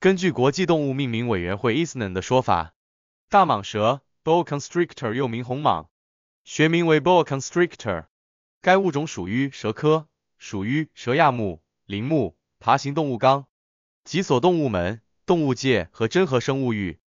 根据国际动物命名委员会 i s c n 的说法，大蟒蛇 boa constrictor 又名红蟒，学名为 boa constrictor。该物种属于蛇科，属于蛇亚目、鳞目、爬行动物纲、脊索动物门、动物界和真核生物域。